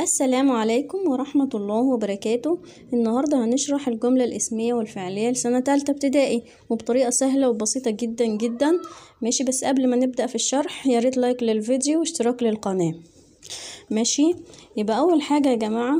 السلام عليكم ورحمة الله وبركاته النهاردة هنشرح الجملة الاسمية والفعلية لسنة تالتة ابتدائي وبطريقة سهلة وبسيطة جدا جدا ماشي بس قبل ما نبدأ في الشرح ياريت لايك للفيديو واشتراك للقناة ماشي يبقى أول حاجة يا جماعة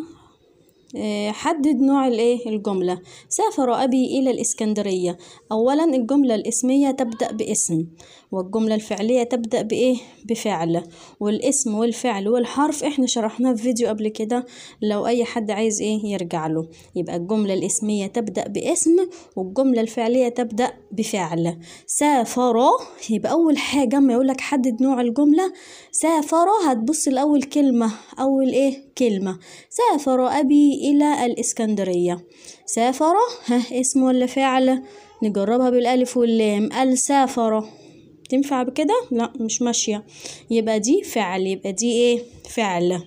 آه، حدد نوع الايه الجملة سافر أبي إلى الإسكندرية أولا الجملة الاسمية تبدأ باسم والجملة الفعلية تبدأ بإيه بفعل والاسم والفعل والحرف احنا شرحناه في فيديو قبل كده لو أي حد عايز ايه يرجع له يبقى الجملة الاسمية تبدأ باسم والجملة الفعلية تبدأ بفعل سافر يبقى أول حاجة أما يقولك حدد نوع الجملة سافر هتبص لأول كلمة أول ايه كلمة سافر أبي إلى الإسكندرية سافر ها اسم ولا فعل نجربها بالألف واللام السافر تنفع بكده لا مش ماشية يبقى دي فعل يبقى دي ايه فعل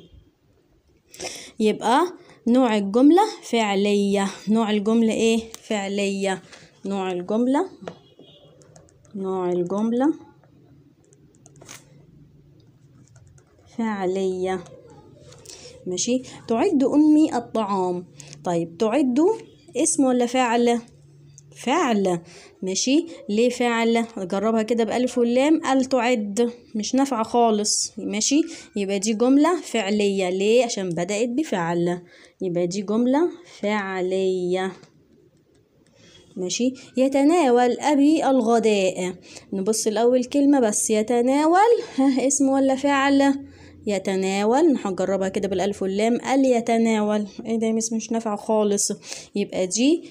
يبقى نوع الجملة فعلية نوع الجملة ايه فعلية نوع الجملة نوع الجملة فعلية ماشي تعد أمي الطعام طيب تعد اسم ولا فعل فعل ماشي ليه فعل جربها كده بألف واللام قال تعد مش نافعة خالص ماشي يبقى دي جملة فعلية ليه عشان بدأت بفعل يبقى دي جملة فعلية ماشي يتناول أبي الغداء نبص الأول كلمة بس يتناول اسم ولا فعل يتناول هنجربها كده بالالف واللام اليتناول يتناول ايه ده مش مش نافعه خالص يبقى دي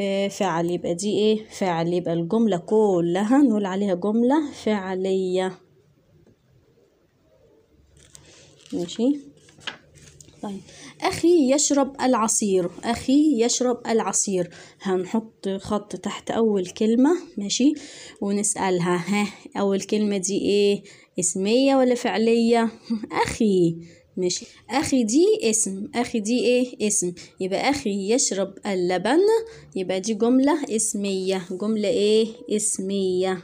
آه، فعل يبقى دي ايه فعل يبقى الجمله كلها نقول عليها جمله فعليه ماشي طيب أخي يشرب العصير أخي يشرب العصير هنحط خط تحت أول كلمة ماشي ونسألها ها أول كلمة دي إيه اسمية ولا فعلية أخي ماشي أخي دي اسم أخي دي إيه اسم يبقى أخي يشرب اللبن يبقى دي جملة اسمية جملة إيه اسمية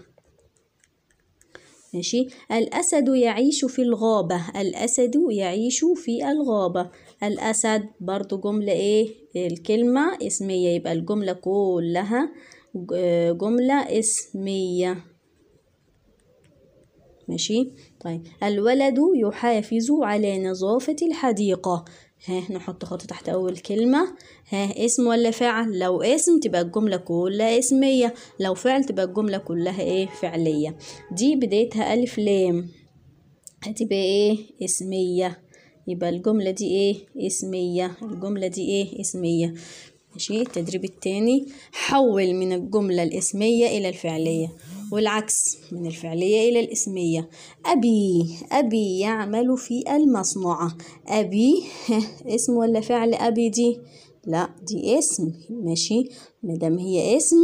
ماشي الأسد يعيش في الغابة الأسد يعيش في الغابة الأسد برضو جملة إيه الكلمة اسمية يبقى الجملة كلها جملة اسمية ماشي طيب الولد يحافظ على نظافة الحديقة ها نحط خط تحت أول كلمة ها اسم ولا فعل لو اسم تبقى الجملة كلها اسمية لو فعل تبقى الجملة كلها ايه فعلية دي بدايتها ألف لام هتبقى ايه اسمية يبقى الجملة دي ايه اسمية الجملة دي ايه اسمية ماشي التدريب التاني حول من الجملة الاسمية إلى الفعلية والعكس من الفعلية إلى الإسمية أبي أبي يعمل في المصنعة أبي اسم ولا فعل أبي دي لا دي اسم ماشي مادام هي اسم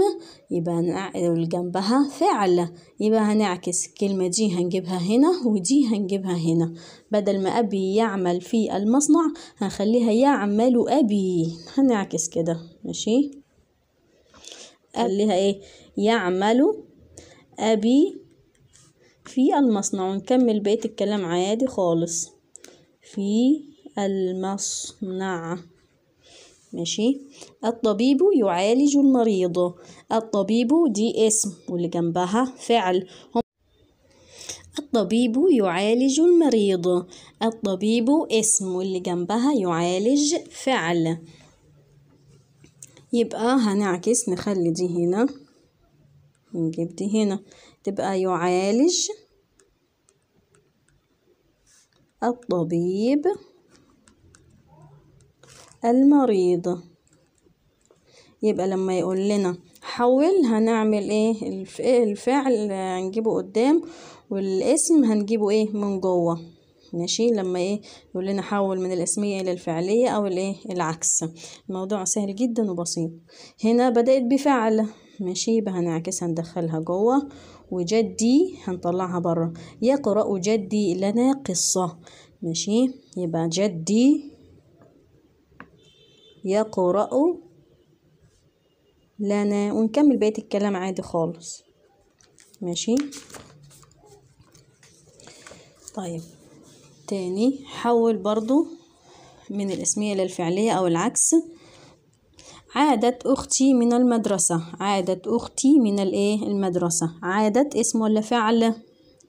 يبقى هنعقل جنبها فعل يبقى هنعكس الكلمة دي هنجيبها هنا ودي هنجيبها هنا بدل ما أبي يعمل في المصنع هنخليها يعمل أبي هنعكس كده ماشي خليها ايه يعمل أبي في المصنع ونكمل بقية الكلام عادي خالص في المصنع ماشي الطبيب يعالج المريض الطبيب دي اسم واللي جنبها فعل الطبيب يعالج المريض الطبيب اسم واللي جنبها يعالج فعل يبقى هنعكس نخلي دي هنا نجيب دي هنا تبقى يعالج الطبيب المريض يبقى لما يقول لنا حول هنعمل ايه الفعل هنجيبه قدام والاسم هنجيبه ايه من جوه ماشي لما ايه يقول لنا حول من الاسميه الى الفعليه او الايه العكس الموضوع سهل جدا وبسيط هنا بدات بفعل ماشي يبقى هنعكسها ندخلها جوه وجدي هنطلعها بره يقرأ جدي لنا قصة ماشي يبقى جدي يقرأ لنا ونكمل بقية الكلام عادي خالص ماشي طيب تاني حول برضو من الاسمية للفعلية او العكس عادت أختي من المدرسة عادت أختي من الإيه المدرسة عادت اسم ولا فعل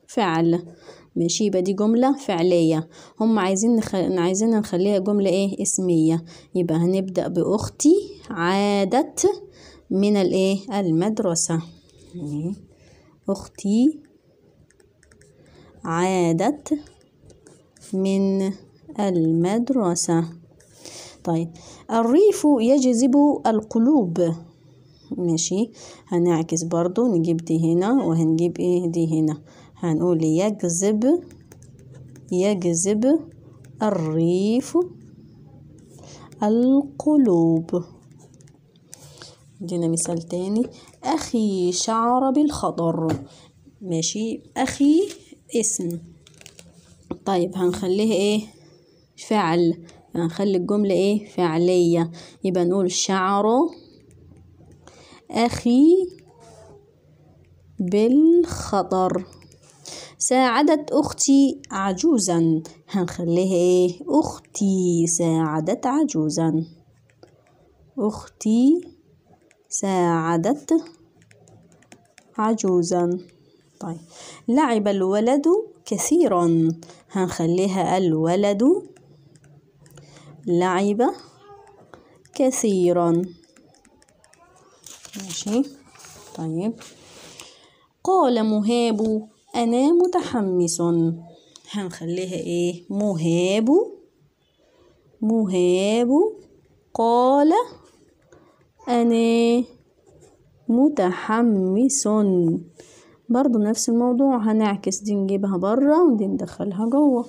فعل ماشي يبقى دي جملة فعلية هم عايزين نخ... عايزين نخليها جملة ايه اسمية يبقى هنبدأ بأختي عادت من الايه المدرسة أختي عادت من المدرسة طيب الريف يجذب القلوب ماشي هنعكس برضو نجيب دي هنا وهنجيب ايه دي هنا هنقول يجذب يجذب الريف القلوب دينا مثال تاني أخي شعر بالخضر ماشي أخي اسم طيب هنخليه ايه فعل هنخلي الجملة ايه فعلية يبقى نقول شعره أخي بالخطر ساعدت أختي عجوزا هنخليها ايه أختي ساعدت عجوزا أختي ساعدت عجوزا طيب لعب الولد كثيرا هنخليها الولد لعب كثيرا ماشي طيب قال مهاب أنا متحمس هنخليها إيه مهاب مهاب قال أنا متحمس برضو نفس الموضوع هنعكس دي نجيبها بره ودي ندخلها جوه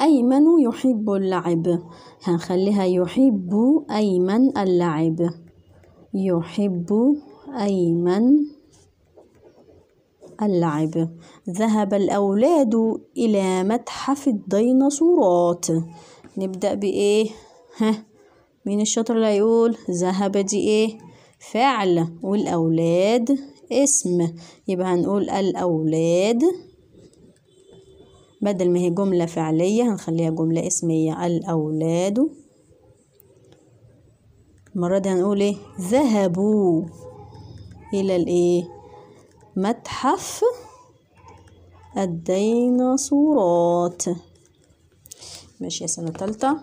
أيمن يحب اللعب هنخليها يحب أيمن اللعب يحب أيمن اللعب ذهب الأولاد إلى متحف الديناصورات نبدأ بإيه؟ ها مين الشاطر اللي هيقول ذهب دي إيه؟ فعل والأولاد اسم يبقى هنقول الأولاد بدل ما هي جملة فعلية هنخليها جملة اسمية الأولاد المرة دي هنقول ايه ذهبوا إلى الايه متحف الديناصورات ماشي يا سنة تالتة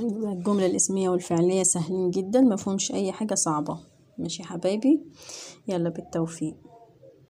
الجملة الاسمية والفعلية سهلين جدا مفهومش أي حاجة صعبة ماشي حبايبي يلا بالتوفيق